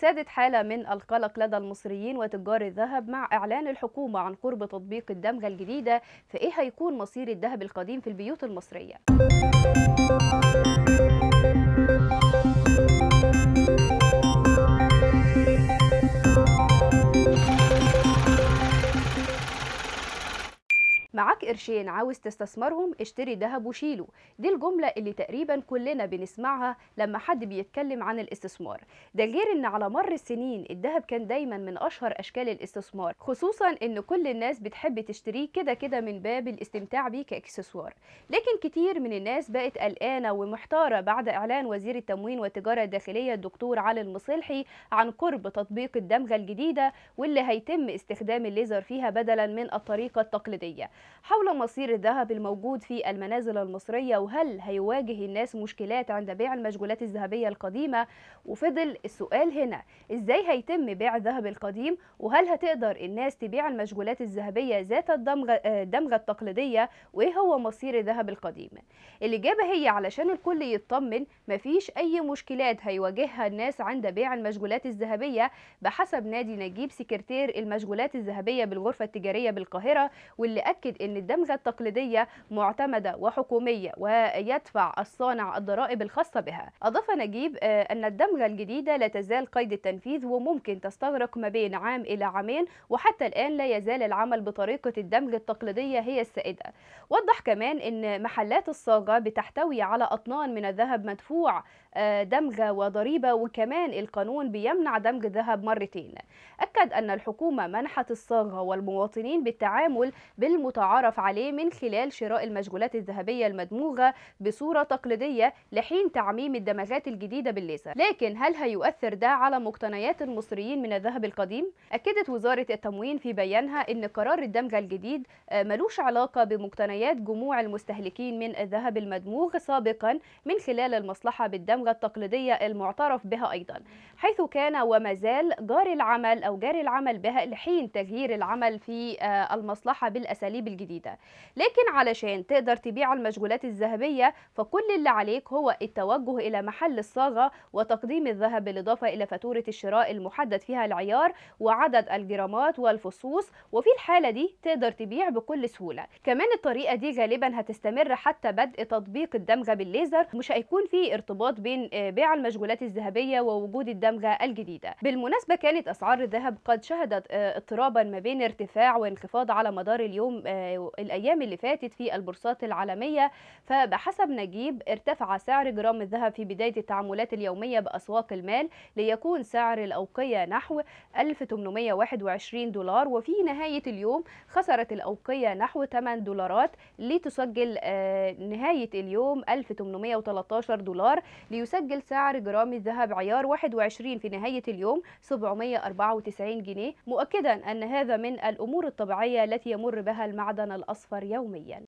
سادت حالة من القلق لدى المصريين وتجار الذهب مع إعلان الحكومة عن قرب تطبيق الدمغة الجديدة فإيه هيكون مصير الذهب القديم في البيوت المصرية؟ معاك قرشين عاوز تستثمرهم اشتري ذهب وشيله دي الجملة اللي تقريبا كلنا بنسمعها لما حد بيتكلم عن الاستثمار ده غير ان على مر السنين الذهب كان دايما من اشهر اشكال الاستثمار خصوصا ان كل الناس بتحب تشتريه كده كده من باب الاستمتاع بيه كاكسسوار لكن كتير من الناس بقت قلقانة ومحتارة بعد اعلان وزير التموين والتجارة الداخلية الدكتور علي المصلحي عن قرب تطبيق الدمغة الجديدة واللي هيتم استخدام الليزر فيها بدلا من الطريقة التقليدية حول مصير الذهب الموجود في المنازل المصرية وهل هيواجه الناس مشكلات عند بيع المشغولات الذهبية القديمة وفضل السؤال هنا ازاي هيتم بيع الذهب القديم وهل هتقدر الناس تبيع المشغولات الذهبية ذات الدمغة, الدمغة التقليدية وايه هو مصير الذهب القديم الإجابة هي علشان الكل يطمن مفيش أي مشكلات هيواجهها الناس عند بيع المشغولات الذهبية بحسب نادي نجيب سكرتير المشغولات الذهبية بالغرفة التجارية بالقاهرة واللي أكد يؤكد أن الدمجة التقليدية معتمدة وحكومية ويدفع الصانع الضرائب الخاصة بها أضاف نجيب آه، أن الدمجة الجديدة لا تزال قيد التنفيذ وممكن تستغرق ما بين عام إلى عامين وحتى الآن لا يزال العمل بطريقة الدمج التقليدية هي السائدة وضح كمان أن محلات الصاغه بتحتوي على أطنان من الذهب مدفوع آه، دمغه وضريبة وكمان القانون بيمنع دمج الذهب مرتين أكد أن الحكومة منحت الصاغة والمواطنين بالتعامل بالمتعامل يتعارف عليه من خلال شراء المشغولات الذهبية المدموغة بصورة تقليدية لحين تعميم الدمغات الجديدة بالليزر لكن هل هيؤثر ده على مقتنيات المصريين من الذهب القديم؟ أكدت وزارة التموين في بيانها أن قرار الدمغة الجديد آه، ملوش علاقة بمقتنيات جموع المستهلكين من الذهب المدموغ سابقا من خلال المصلحة بالدمغة التقليدية المعترف بها أيضا حيث كان وما زال جار العمل أو جاري العمل بها لحين تغيير العمل في آه، المصلحة بالأساليب الجديدة لكن علشان تقدر تبيع المشغولات الذهبية فكل اللي عليك هو التوجه إلى محل الصاغة وتقديم الذهب بالإضافة إلى فاتورة الشراء المحدد فيها العيار وعدد الجرامات والفصوص وفي الحالة دي تقدر تبيع بكل سهولة كمان الطريقة دي غالبا هتستمر حتى بدء تطبيق الدمغة بالليزر مش هيكون في ارتباط بين بيع المشغولات الذهبية ووجود الدمغة الجديدة بالمناسبة كانت أسعار الذهب قد شهدت آه، اضطرابا ما بين ارتفاع وانخفاض على مدار اليوم آه، الأيام اللي فاتت في البورصات العالمية فبحسب نجيب ارتفع سعر جرام الذهب في بداية التعاملات اليومية بأسواق المال ليكون سعر الأوقية نحو 1821 دولار وفي نهاية اليوم خسرت الأوقية نحو 8 دولارات لتسجل آه، نهاية اليوم 1813 دولار ليسجل سعر جرام الذهب عيار 21 في نهاية اليوم 794 جنيه مؤكدا أن هذا من الأمور الطبيعية التي يمر بها المعلم المعدن الأصفر يوميا